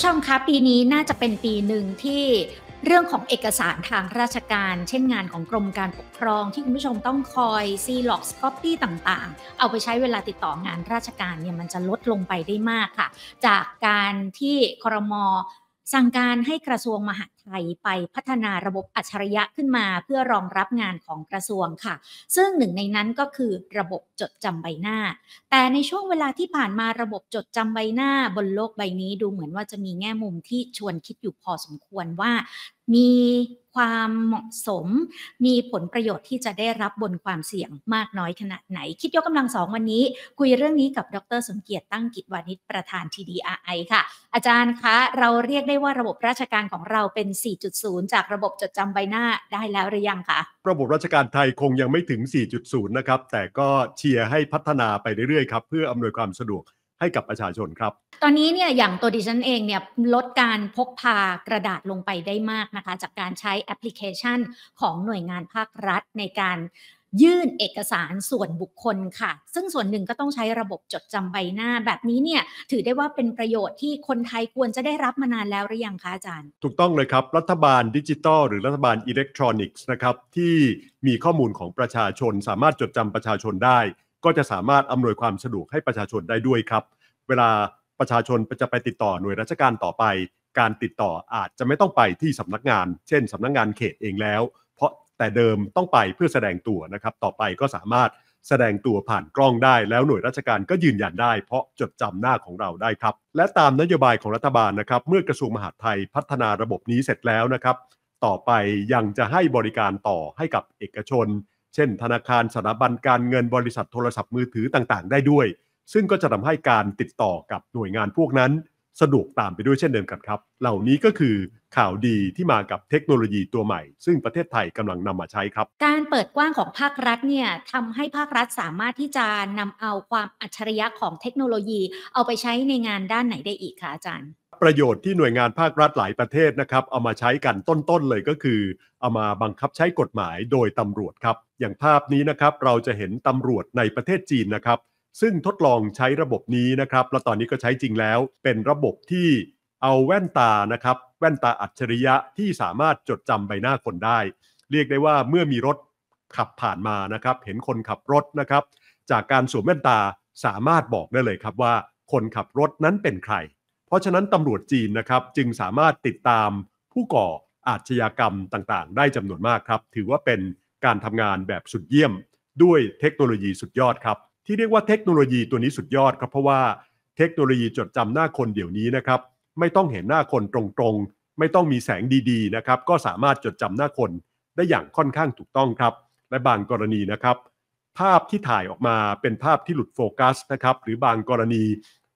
ผู้ชมคะปีนี้น่าจะเป็นปีหนึ่งที่เรื่องของเอกสารทางราชการ เช่นงานของกรมการปกครองที่คุณผู้ชมต้องคอยซีล็อกสก๊อปปี้ต่างๆ เอาไปใช้เวลาติดต่องานราชการเนี่ยมันจะลดลงไปได้มากค่ะ จากการที่ครมสั่งการให้กระทรวงมหาดทยไปพัฒนาระบบอัจฉริยะขึ้นมาเพื่อรองรับงานของกระทรวงค่ะ ซึ่งหนึ่งในนั้นก็คือระบบจดจำใบหน้า แต่ในช่วงเวลาที่ผ่านมาระบบจดจำใบหน้าบนโลกใบนี้ดูเหมือนว่าจะมีแง่มุมที่ชวนคิดอยู่พอสมควรว่า มีความเหมาะสม มีผลประโยชน์ที่จะได้รับบนความเสี่ยงมากน้อยขนาดไหน คิดยกกำลังสองวันนี้ คุยเรื่องนี้กับดรสมเกียรติตั้งกิจวานิชประธาน TDRI ค่ะอาจารย์คะ เราเรียกได้ว่าระบบราชการของเราเป็น4.0 จากระบบจดจำใบหน้าได้แล้วหรือยังคะ ระบบราชการไทยคงยังไม่ถึง 4.0 นะครับ แต่ก็เชียร์ให้พัฒนาไปเรื่อยๆครับ เพื่ออำนวยความสะดวกให้กับประชาชนครับ ตอนนี้เนี่ยอย่างตัวดิฉันเองเนี่ยลดการพกพากระดาษลงไปได้มากนะคะ จากการใช้แอปพลิเคชัน ของหน่วยงานภาครัฐในการยื่นเอกสารส่วนบุคคลค่ะ ซึ่งส่วนหนึ่งก็ต้องใช้ระบบจดจำใบหน้าแบบนี้เนี่ย ถือได้ว่าเป็นประโยชน์ที่คนไทยควรจะได้รับมานานแล้วหรือยังคะอาจารย์ ถูกต้องเลยครับรัฐบาลดิจิตอลหรือรัฐบาลอิเล็กทรอนิกส์นะครับ ที่มีข้อมูลของประชาชนสามารถจดจำประชาชนได้ ก็จะสามารถอำนวยความสะดวกให้ประชาชนได้ด้วยครับ เวลาประชาชนจะไปติดต่อหน่วยราชการต่อไป การติดต่ออาจจะไม่ต้องไปที่สำนักงาน เช่นสำนักงานเขตเองแล้วแต่เดิมต้องไปเพื่อแสดงตัวนะครับต่อไปก็สามารถแสดงตัวผ่านกล้องได้แล้วหน่วยราชการก็ยืนยันได้เพราะจดจำหน้าของเราได้ครับ และตามนโยบายของรัฐบาลนะครับ เมื่อกระทรวงมหาดไทยพัฒนาระบบนี้เสร็จแล้วนะครับ ต่อไปยังจะให้บริการต่อให้กับเอกชน เช่น ธนาคารสถาบันการเงินบริษัท โทรศัพท์มือถือต่างๆ ได้ด้วย ซึ่งก็จะทำให้การติดต่อกับหน่วยงานพวกนั้น สะดวกตามไปด้วยเช่นเดิมกันครับ เหล่านี้ก็คือข่าวดีที่มากับเทคโนโลยีตัวใหม่ ซึ่งประเทศไทยกำลังนำมาใช้ครับ การเปิดกว้างของภาครัฐเนี่ยทำให้ภาครัฐสามารถที่จะนำเอาความอัจฉริยะของเทคโนโลยี เอาไปใช้ในงานด้านไหนได้อีกคะอาจารย์ ประโยชน์ที่หน่วยงานภาครัฐหลายประเทศนะครับเอามาใช้กันต้น ๆ เลยก็คือเอามาบังคับใช้กฎหมายโดยตำรวจครับ อย่างภาพนี้นะครับเราจะเห็นตำรวจในประเทศจีนนะครับ ซึ่งทดลองใช้ระบบนี้นะครับ และตอนนี้ก็ใช้จริงแล้วเป็นระบบที่เอาแว่นตานะครับแว่นตาอัจฉริยะที่สามารถจดจำใบหน้าคนได้ เรียกได้ว่าเมื่อมีรถขับผ่านมานะครับ เห็นคนขับรถนะครับ จากการสวมแว่นตาสามารถบอกได้เลยครับว่า คนขับรถนั้นเป็นใครเพราะฉะนั้นตำรวจจีนนะครับจึงสามารถติดตามผู้ก่ออาชญากรรมต่าง ๆ ได้จำนวนมากครับถือว่าเป็นการทำงานแบบสุดเยี่ยม ด้วยเทคโนโลยีสุดยอดครับที่เรียกว่าเทคโนโลยีตัวนี้สุดยอดครับเพราะว่าเทคโนโลยีจดจำหน้าคนเดี๋ยวนี้นะครับไม่ต้องเห็นหน้าคนตรงๆ ไม่ต้องมีแสงดีๆ นะครับ ก็สามารถจดจำหน้าคนได้อย่างค่อนข้างถูกต้องครับ และบางกรณีนะครับ ภาพที่ถ่ายออกมาเป็นภาพที่หลุดโฟกัสนะครับ หรือบางกรณี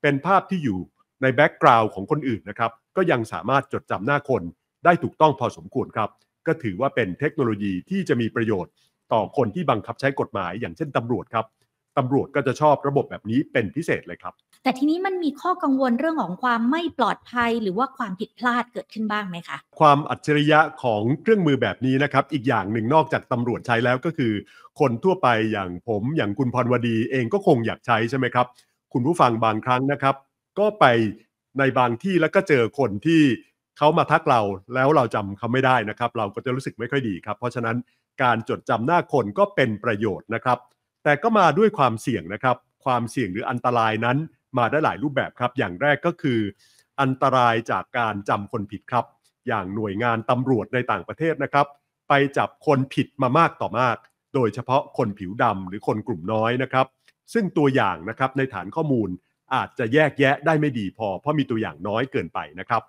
เป็นภาพที่อยู่ในแบ็กกราวน์ของคนอื่นนะครับ ก็ยังสามารถจดจำหน้าคนได้ถูกต้องพอสมควรครับ ก็ถือว่าเป็นเทคโนโลยีที่จะมีประโยชน์ ต่อคนที่บังคับใช้กฎหมาย อย่างเช่นตำรวจครับตำรวจก็จะชอบระบบแบบนี้เป็นพิเศษเลยครับแต่ทีนี้มันมีข้อกังวลเรื่องของความไม่ปลอดภัยหรือว่าความผิดพลาดเกิดขึ้นบ้างไหมคะความอัจฉริยะของเครื่องมือแบบนี้นะครับ อีกอย่างหนึ่งนอกจากตำรวจใช้แล้วก็คือ คนทั่วไปอย่างผม อย่างคุณพรวดี เองก็คงอยากใช้ใช่ไหมครับ คุณผู้ฟังบางครั้งนะครับ ก็ไปในบางที่แล้วก็เจอคนที่เขามาทักเราแล้วเราจำเขาไม่ได้นะครับ เราก็จะรู้สึกไม่ค่อยดีครับ เพราะฉะนั้นการจดจำหน้าคนก็เป็นประโยชน์นะครับ แต่ก็มาด้วยความเสี่ยงนะครับ ความเสี่ยงหรืออันตรายนั้นมาได้หลายรูปแบบครับ อย่างแรกก็คือ อันตรายจากการจำคนผิดครับ อย่างหน่วยงานตำรวจในต่างประเทศนะครับ ไปจับคนผิดมามากต่อมาก โดยเฉพาะคนผิวดำหรือคนกลุ่มน้อยนะครับ ซึ่งตัวอย่างนะครับในฐานข้อมูลอาจจะแยกแยะได้ไม่ดีพอ เพราะมีตัวอย่างน้อยเกินไปนะครับ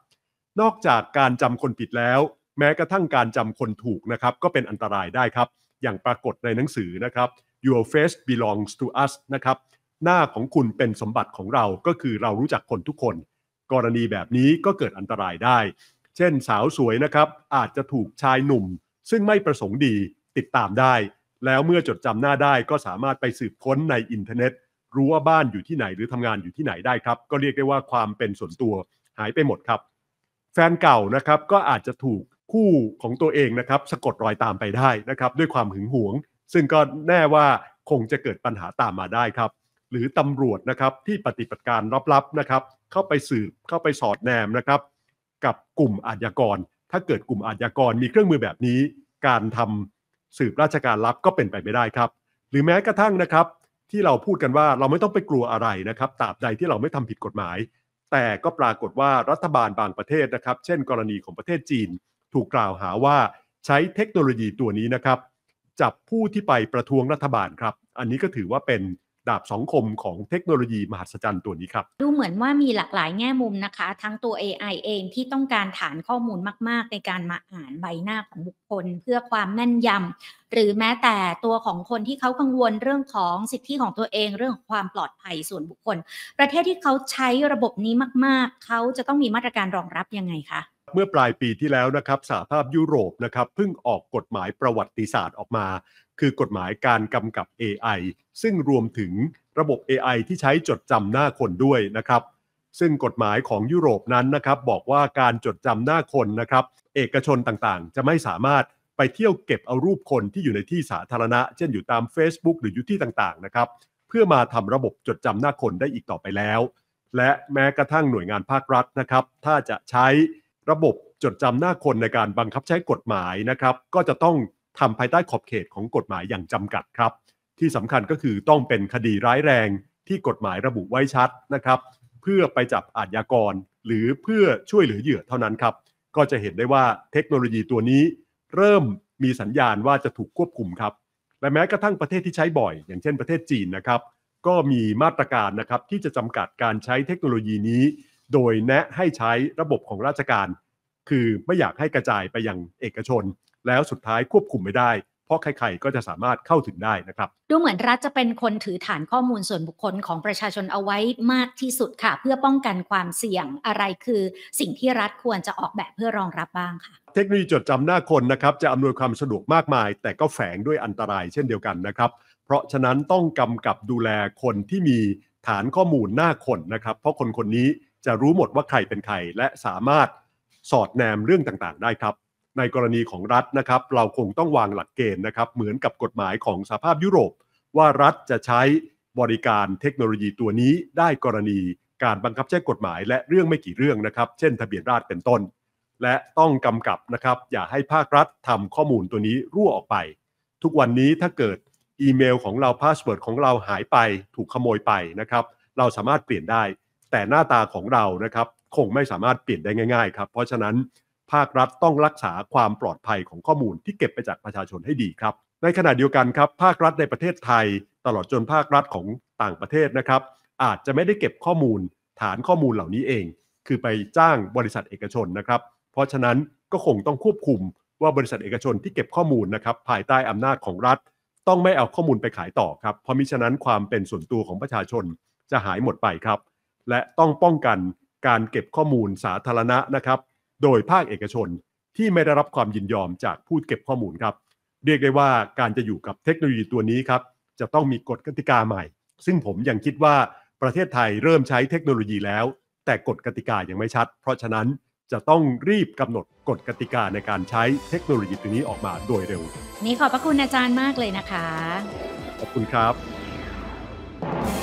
นอกจากการจำคนผิดแล้ว แม้กระทั่งการจำคนถูกนะครับ ก็เป็นอันตรายได้ครับ อย่างปรากฏในหนังสือนะครับ Your Face Belongs to Us นะครับหน้าของคุณเป็นสมบัติของเรา ก็คือเรารู้จักคนทุกคน กรณีแบบนี้ก็เกิดอันตรายได้ เช่นสาวสวยนะครับอาจจะถูกชายหนุ่ม ซึ่งไม่ประสงค์ดีติดตามได้ แล้วเมื่อจดจำหน้าได้ก็สามารถไปสืบค้นในอินเทอร์เน็ต รู้ว่าบ้านอยู่ที่ไหนหรือทำงานอยู่ที่ไหนได้ครับ ก็เรียกได้ว่าความเป็นส่วนตัวหายไปหมดครับ แฟนเก่านะครับก็อาจจะถูกคู่ของตัวเองนะครับ สะกดรอยตามไปได้นะครับ ด้วยความหึงหวง ซึ่งก็แน่ว่าคงจะเกิดปัญหาตามมาได้ครับหรือตำรวจนะครับที่ปฏิบัติการลับๆนะครับ เข้าไปสืบเข้าไปสอดแนมนะครับกับกลุ่มอาญากร ถ้าเกิดกลุ่มอาญากร มีเครื่องมือแบบนี้ การทำสืบราชการลับก็เป็นไปไม่ได้ครับ หรือแม้กระทั่งนะครับที่เราพูดกันว่าเราไม่ต้องไปกลัวอะไรนะครับตราบใดที่เราไม่ทำผิดกฎหมาย แต่ก็ปรากฏว่ารัฐบาลบางประเทศนะครับ เช่นกรณีของประเทศจีนถูกกล่าวหาว่าใช้เทคโนโลยีตัวนี้นะครับจับผู้ที่ไปประท้วงรัฐบาลครับ อันนี้ก็ถือว่าเป็นดาบสองคมของเทคโนโลยีมหัศจรรย์ตัวนี้ครับ ดูเหมือนว่ามีหลากหลายแง่มุมนะคะ ทั้งตัว AI เอง ที่ต้องการฐานข้อมูลมาก ๆ ในการมาอ่านใบหน้าของบุคคล เพื่อความแม่นยำ หรือแม้แต่ตัวของคนที่เขากังวลเรื่องของสิทธิของตัวเองเรื่องของความปลอดภัยส่วนบุคคล ประเทศที่เขาใช้ระบบนี้มาก ๆเขาจะต้องมีมาตรการรองรับยังไงคะเมื่อปลายปีที่แล้วนะครับสหภาพยุโรปนะครับเพิ่งออกกฎหมายประวัติศาสตร์ออกมาคือกฎหมายการกำกับ AI ซึ่งรวมถึงระบบ AI ที่ใช้จดจำหน้าคนด้วยนะครับ ซึ่งกฎหมายของยุโรปนั้นนะครับบอกว่าการจดจำหน้าคนนะครับเอกชนต่างๆ จะไม่สามารถไปเที่ยวเก็บเอารูปคนที่อยู่ในที่สาธารณะ เช่นอยู่ตาม Facebook หรืออยู่ที่ต่างๆนะครับเพื่อมาทำระบบจดจำหน้าคนได้อีกต่อไปแล้ว และแม้กระทั่งหน่วยงานภาครัฐนะครับถ้าจะใช้ระบบจดจำหน้าคนในการบังคับใช้กฎหมายนะครับก็จะต้องทำภายใต้ขอบเขตของกฎหมายอย่างจำกัดครับ ที่สำคัญก็คือต้องเป็นคดีร้ายแรงที่กฎหมายระบุไว้ชัดนะครับเพื่อไปจับอาญากรหรือเพื่อช่วยเหลือเหยื่อเท่านั้นครับ ก็จะเห็นได้ว่าเทคโนโลยีตัวนี้ เริ่มมีสัญญาณว่าจะถูกควบคุมครับและแม้กระทั่งประเทศที่ใช้บ่อย อย่างเช่นประเทศจีนนะครับ ก็มีมาตรการนะครับที่จะจำกัดการใช้เทคโนโลยีนี้ โดยแนะให้ใช้ระบบของราชการ คือไม่อยากให้กระจายไปยังเอกชนแล้วสุดท้ายควบคุมไม่ได้ เพราะใครๆก็จะสามารถเข้าถึงได้นะครับ ดูเหมือนรัฐจะเป็นคนถือฐานข้อมูลส่วนบุคคลของประชาชนเอาไว้มากที่สุดค่ะ เพื่อป้องกันความเสี่ยงอะไรคือสิ่งที่รัฐควรจะออกแบบเพื่อรองรับบ้างค่ะ เทคโนโลยีจดจำหน้าคนนะครับจะอำนวยความสะดวกมากมาย แต่ก็แฝงด้วยอันตรายเช่นเดียวกันนะครับ เพราะฉะนั้นต้องกำกับดูแลคนที่มีฐานข้อมูลหน้าคนนะครับ เพราะคนคนนี้จะรู้หมดว่าใครเป็นใครและสามารถสอดแนมเรื่องต่างๆ ได้ครับในกรณีของรัฐนะครับเราคงต้องวางหลักเกณฑ์นะครับเหมือนกับกฎหมายของสภาพยุโรป ว่ารัฐจะใช้บริการเทคโนโลยีตัวนี้ได้กรณีการบังคับใช้กฎหมายและเรื่องไม่กี่เรื่องนะครับเช่นทะเบียนราษฎรเป็นต้น และต้องกำกับนะครับ อย่าให้ภาครัฐทำข้อมูลตัวนี้รั่วออกไป ทุกวันนี้ถ้าเกิดอีเมลของเรา พาสเวิร์ดของเราหายไป ถูกขโมยไปนะครับเราสามารถเปลี่ยนได้ แต่หน้าตาของเรานะครับคงไม่สามารถเปลี่ยนได้ง่ายๆครับเพราะฉะนั้นภาครัฐต้องรักษาความปลอดภัยของข้อมูล ที่เก็บไปจากประชาชนให้ดีครับ ในขณะเดียวกันครับภาครัฐในประเทศไทย ตลอดจนภาครัฐของต่างประเทศนะครับ อาจจะไม่ได้เก็บข้อมูลฐานข้อมูลเหล่านี้เอง คือไปจ้างบริษัทเอกชนนะครับ เพราะฉะนั้นก็คงต้องควบคุมว่าบริษัทเอกชนที่เก็บข้อมูลนะครับภายใต้อำนาจของรัฐ ต้องไม่เอาข้อมูลไปขายต่อครับเพราะมิฉะนั้นความเป็นส่วนตัวของประชาชนจะหายหมดไปครับ และต้องป้องกันการเก็บข้อมูลสาธารณะนะครับโดยภาคเอกชนที่ไม่ได้รับความยินยอมจากผู้เก็บข้อมูลครับ เรียกได้ว่าการจะอยู่กับเทคโนโลยีตัวนี้ครับ จะต้องมีกฎกติกาใหม่ ซึ่งผมยังคิดว่าประเทศไทยเริ่มใช้เทคโนโลยีแล้ว แต่กฎกติกายังไม่ชัด เพราะฉะนั้นจะต้องรีบกำหนดกฎกติกาในการใช้เทคโนโลยีตัวนี้ออกมาโดยเร็วนี่ขอบพระคุณอาจารย์มากเลยนะคะขอบคุณครับ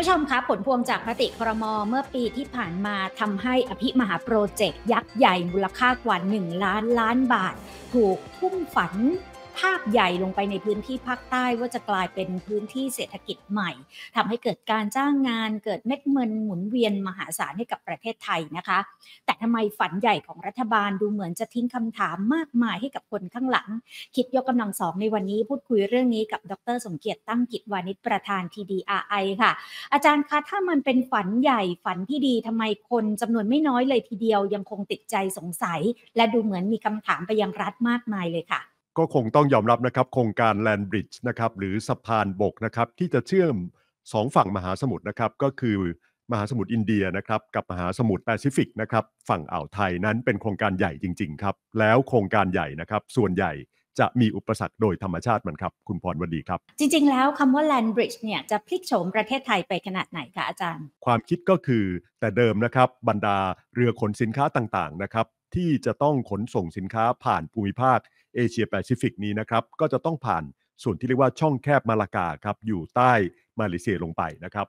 ผู้ชมคะผลพวงจากพติครมเมื่อปีที่ผ่านมาทำให้อภิมหาโปรเจกต์ยักษ์ใหญ่มูลค่ากว่า 1 ล้านล้านบาท ถูกทุ่มฝันภาพใหญ่ลงไปในพื้นที่ภาคใต้ว่าจะกลายเป็นพื้นที่เศรษฐกิจใหม่ ทำให้เกิดการจ้างงานเกิดเม็ดเงินหมุนเวียนมหาศาลให้กับประเทศไทยนะคะ แต่ทำไมฝันใหญ่ของรัฐบาลดูเหมือนจะทิ้งคำถามมากมายให้กับคนข้างหลัง คิดยกกำลังสองในวันนี้พูดคุยเรื่องนี้กับดรสมเกียรติ ตั้งกิจวานิชประธาน TDRI ค่ะ อาจารย์คะถ้ามันเป็นฝันใหญ่ฝันที่ดีทำไมคนจำนวนไม่น้อยเลยทีเดียวยังคงติดใจสงสัย และดูเหมือนมีคำถามไปยังรัฐมากมายเลยค่ะก็คงต้องยอมรับนะครับโครงการแลนบริดจ์นะครับหรือสะพานบกนะครับที่จะเชื่อมสองฝั่งมหาสมุทรนะครับก็คือมหาสมุทรอินเดียนะครับกับมหาสมุทรแปซิฟิกนะครับฝั่งอ่าวไทยนั้นเป็นโครงการใหญ่จริง ๆ ครับ แล้วโครงการใหญ่นะครับส่วนใหญ่จะมีอุปสรรคโดยธรรมชาติมันครับ คุณพรวดีครับ จริงๆแล้วคำว่าแลนบริดจ์เนี่ยจะพลิกโฉมประเทศไทยไปขนาดไหนคะอาจารย์ ความคิดก็คือแต่เดิมนะครับบรรดาเรือขนสินค้าต่างๆนะครับที่จะต้องขนส่งสินค้าผ่านภูมิภาคเอเชียแปซิฟิกนี้นะครับก็จะต้องผ่านส่วนที่เรียกว่าช่องแคบมาลากาครับ อยู่ใต้มาเลเซียลงไปนะครับ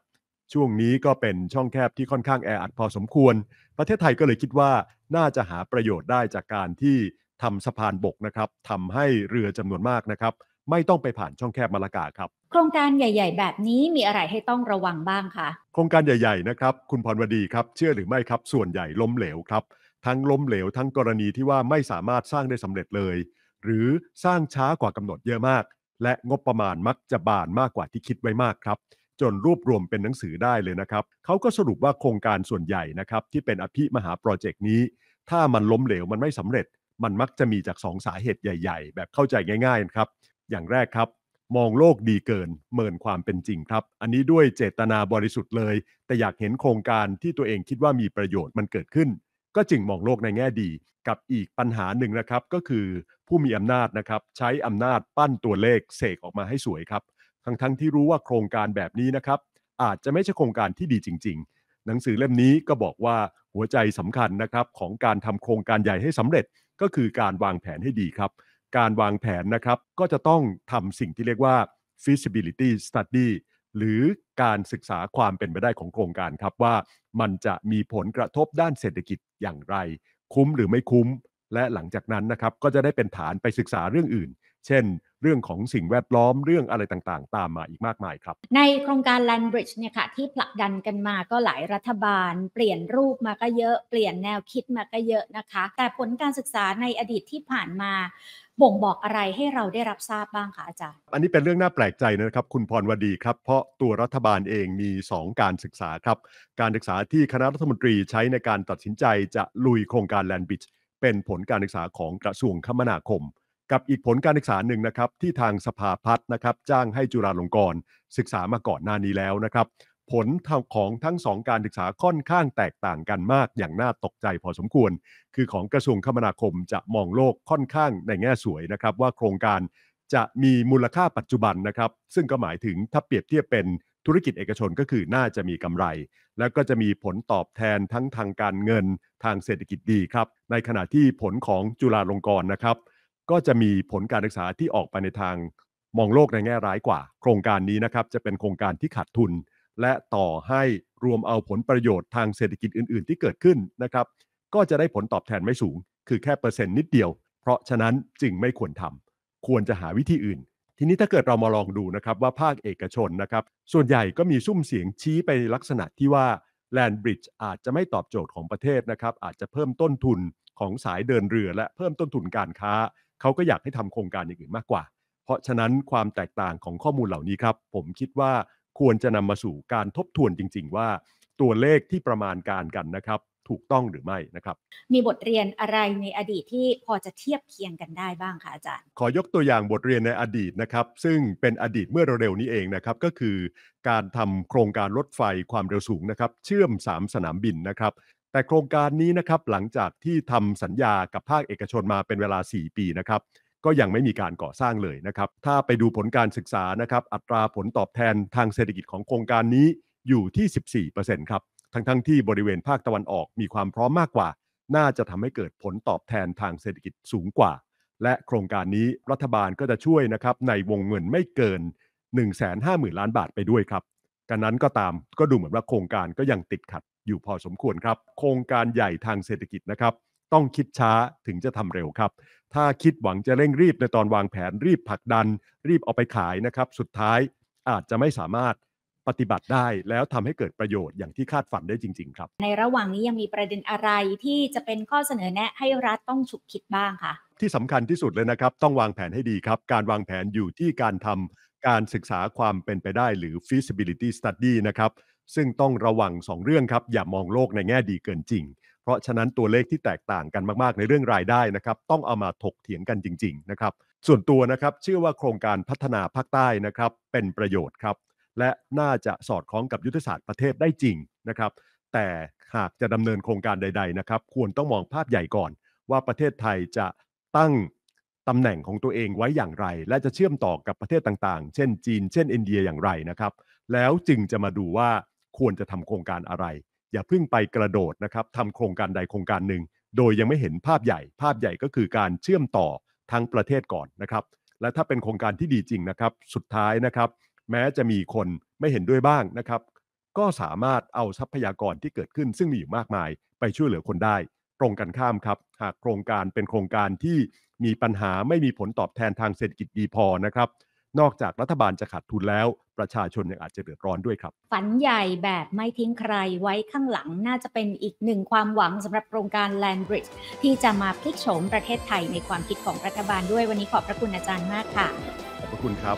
ช่วงนี้ก็เป็นช่องแคบที่ค่อนข้างแออัดพอสมควร ประเทศไทยก็เลยคิดว่าน่าจะหาประโยชน์ได้จากการที่ทำสะพานบกนะครับทำให้เรือจำนวนมากนะครับ ไม่ต้องไปผ่านช่องแคบมาลากาครับ โครงการใหญ่ ๆ แบบนี้มีอะไรให้ต้องระวังบ้างคะโครงการใหญ่ๆนะครับคุณพรวดีครับเชื่อหรือไม่ครับส่วนใหญ่ล้มเหลวครับทั้งล้มเหลว ทั้งกรณีที่ว่าไม่สามารถสร้างได้สำเร็จเลยหรือสร้างช้ากว่ากำหนดเยอะมาก และงบประมาณมักจะบานมากกว่าที่คิดไว้มากครับจนรวบรวมเป็นหนังสือได้เลยนะครับเขาก็สรุปว่าโครงการส่วนใหญ่นะครับที่เป็นอภิมหาโปรเจกต์นี้ ถ้ามันล้มเหลวมันไม่สำเร็จ มันมักจะมีจากสองสาเหตุใหญ่ๆ แบบเข้าใจง่ายๆครับอย่างแรกครับ มองโลกดีเกินเมินความเป็นจริงครับอันนี้ด้วยเจตนาบริสุทธิ์เลย แต่อยากเห็นโครงการที่ตัวเองคิดว่ามีประโยชน์มันเกิดขึ้นก็จึงมองโลกในแง่ดีกับอีกปัญหาหนึ่งนะครับก็คือผู้มีอำนาจนะครับใช้อำนาจปั้นตัวเลข เสกออกมาให้สวยครับทั้งๆทที่รู้ว่าโครงการแบบนี้นะครับ อาจจะไม่ใช่โครงการที่ดีจริง ๆ หนังสือเล่มนี้ก็บอกว่าหัวใจสำคัญนะครับของการทำโครงการใหญ่ให้สำเร็จก็คือการวางแผนให้ดีครับ การวางแผนนะครับก็จะต้องทำสิ่งที่เรียกว่า feasibility study หรือการศึกษาความเป็นไปได้ของโครงการครับว่ามันจะมีผลกระทบด้านเศรษฐกิจอย่างไร คุ้มหรือไม่คุ้ม และหลังจากนั้นนะครับก็จะได้เป็นฐานไปศึกษาเรื่องอื่นเช่นเรื่องของสิ่งแวดล้อมเรื่องอะไรต่างๆ ตามมาอีกมากมายครับ ในโครงการ Land Bridge เนี่ยค่ะที่ผลักดันกันมาก็หลายรัฐบาล เปลี่ยนรูปมาก็เยอะ เปลี่ยนแนวคิดมาก็เยอะนะคะ แต่ผลการศึกษาในอดีตที่ผ่านมา บ่งบอกอะไรให้เราได้รับทราบบ้างคะอาจารย์ อันนี้เป็นเรื่องน่าแปลกใจนะครับ คุณพรวดีครับเพราะตัวรัฐบาลเองมี 2 การศึกษาครับ การศึกษาที่คณะรัฐมนตรีใช้ในการตัดสินใจจะลุยโครงการแลนบิชเป็นผลการศึกษาของกระทรวงคมนาคมกับอีกผลการศึกษาหนึ่งนะครับที่ทางสภาพัฒน์นะครับจ้างให้จุฬาลงกรณ์ศึกษามาก่อนหน้านี้แล้วนะครับผลของทั้งสองการศึกษาค่อนข้างแตกต่างกันมากอย่างน่าตกใจพอสมควรคือของกระทรวงคมนาคมจะมองโลกค่อนข้างในแง่สวยนะครับ ว่าโครงการจะมีมูลค่าปัจจุบันนะครับ ซึ่งก็หมายถึงถ้าเปรียบเทียบเป็นธุรกิจเอกชนก็คือน่าจะมีกำไร แล้วก็จะมีผลตอบแทนทั้งทางการเงินทางเศรษฐกิจดีครับ ในขณะที่ผลของจุฬาลงกรณ์นะครับก็จะมีผลการศึกษาที่ออกไปในทางมองโลกในแง่ร้ายกว่า โครงการนี้นะครับจะเป็นโครงการที่ขาดทุน และต่อให้รวมเอาผลประโยชน์ทางเศรษฐกิจอื่นๆ ที่เกิดขึ้นนะครับก็จะได้ผลตอบแทนไม่สูง คือแค่เปอร์เซ็นต์นิดเดียว เพราะฉะนั้นจึงไม่ควรทำ ควรจะหาวิธีอื่น ทีนี้ถ้าเกิดเรามาลองดูนะครับว่าภาคเอกชนนะครับส่วนใหญ่ก็มีซุ้มเสียงชี้ไปลักษณะที่ว่าแลนบริดจ์อาจจะไม่ตอบโจทย์ของประเทศนะครับอาจจะเพิ่มต้นทุนของสายเดินเรือและเพิ่มต้นทุนการค้าเขาก็อยากให้ทำโครงการอย่างอื่นมากกว่า เพราะฉะนั้นความแตกต่างของข้อมูลเหล่านี้ครับ ผมคิดว่าควรจะนำมาสู่การทบทวนจริงๆ ว่าตัวเลขที่ประมาณการกันนะครับ ถูกต้องหรือไม่นะครับ มีบทเรียนอะไรในอดีตที่พอจะเทียบเคียงกันได้บ้างคะอาจารย์ ขอยกตัวอย่างบทเรียนในอดีตนะครับ ซึ่งเป็นอดีตเมื่อเร็วๆนี้เองนะครับก็คือ การทำโครงการรถไฟความเร็วสูงนะครับเชื่อม3สนามบินนะครับแต่โครงการนี้นะครับหลังจากที่ทำสัญญากับภาคเอกชนมาเป็นเวลา 4 ปีนะครับก็ยังไม่มีการก่อสร้างเลยนะครับถ้าไปดูผลการศึกษานะครับอัตราผลตอบแทนทางเศรษฐกิจของโครงการนี้อยู่ที่14%ครับทั้งๆทที่บริเวณภาคตะวันออกมีความพร้อมมากกว่า น่าจะทำให้เกิดผลตอบแทนทางเศรษฐกิจสูงกว่า และโครงการนี้รัฐบาลก็จะช่วยนะครับในวงเงินไม่เกิน1 5 0 0 0 0 ล้านบาทไปด้วยครับกันนั้นก็ตามก็ดูเหมือนว่าโครงการก็ยังติดขัดอยู่พอสมควรครับ โครงการใหญ่ทางเศรษฐกิจนะครับ ต้องคิดช้าถึงจะทำเร็วครับ ถ้าคิดหวังจะเร่งรีบในตอนวางแผนรีบผลักดัน รีบเอาไปขายนะครับ สุดท้ายอาจจะไม่สามารถปฏิบัติได้ แล้วทำให้เกิดประโยชน์อย่างที่คาดฝันได้จริง ๆ ครับ ในระหว่างนี้ยังมีประเด็นอะไรที่จะเป็นข้อเสนอแนะให้รัฐต้องฉุกคิดบ้างคะที่สำคัญที่สุดเลยนะครับ ต้องวางแผนให้ดีครับ การวางแผนอยู่ที่การทำการศึกษาความเป็นไปได้ หรือ feasibility study นะครับซึ่งต้องระวัง 2 เรื่องครับอย่ามองโลกในแง่ดีเกินจริง เพราะฉะนั้นตัวเลขที่แตกต่างกันมากๆ ในเรื่องรายได้นะครับต้องเอามาถกเถียงกันจริงๆนะครับส่วนตัวนะครับเชื่อว่าโครงการพัฒนาภาคใต้นะครับเป็นประโยชน์ครับและน่าจะสอดคล้องกับยุทธศาสตร์ประเทศได้จริงนะครับแต่หากจะดำเนินโครงการใดๆนะครับควรต้องมองภาพใหญ่ก่อน ว่าประเทศไทยจะตั้งตำแหน่งของตัวเองไว้อย่างไร และจะเชื่อมต่อกับประเทศต่างๆ เช่นจีนเช่น อินเดียอย่างไรนะครับแล้วจึงจะมาดูว่าควรจะทำโครงการอะไร อย่าเพิ่งไปกระโดดนะครับทำโครงการใดโครงการหนึ่งโดยยังไม่เห็นภาพใหญ่ ภาพใหญ่ก็คือการเชื่อมต่อทั้งประเทศก่อนนะครับ และถ้าเป็นโครงการที่ดีจริงนะครับ สุดท้ายนะครับ แม้จะมีคนไม่เห็นด้วยบ้างนะครับ ก็สามารถเอาทรัพยากรที่เกิดขึ้นซึ่งมีอยู่มากมาย ไปช่วยเหลือคนได้ ตรงกันข้ามครับ หากโครงการเป็นโครงการที่มีปัญหาไม่มีผลตอบแทนทางเศรษฐกิจดีพอนะครับนอกจากรัฐบาลจะขาดทุนแล้ว ประชาชนยังอาจจะเดือดร้อนด้วยครับ ฝันใหญ่แบบไม่ทิ้งใครไว้ข้างหลังน่าจะเป็นอีกหนึ่งความหวังสำหรับโครงการ Land Bridge ที่จะมาพลิกโฉมประเทศไทยในความคิดของรัฐบาลด้วยวันนี้ขอบพระคุณอาจารย์มากค่ะ ขอบพระคุณครับ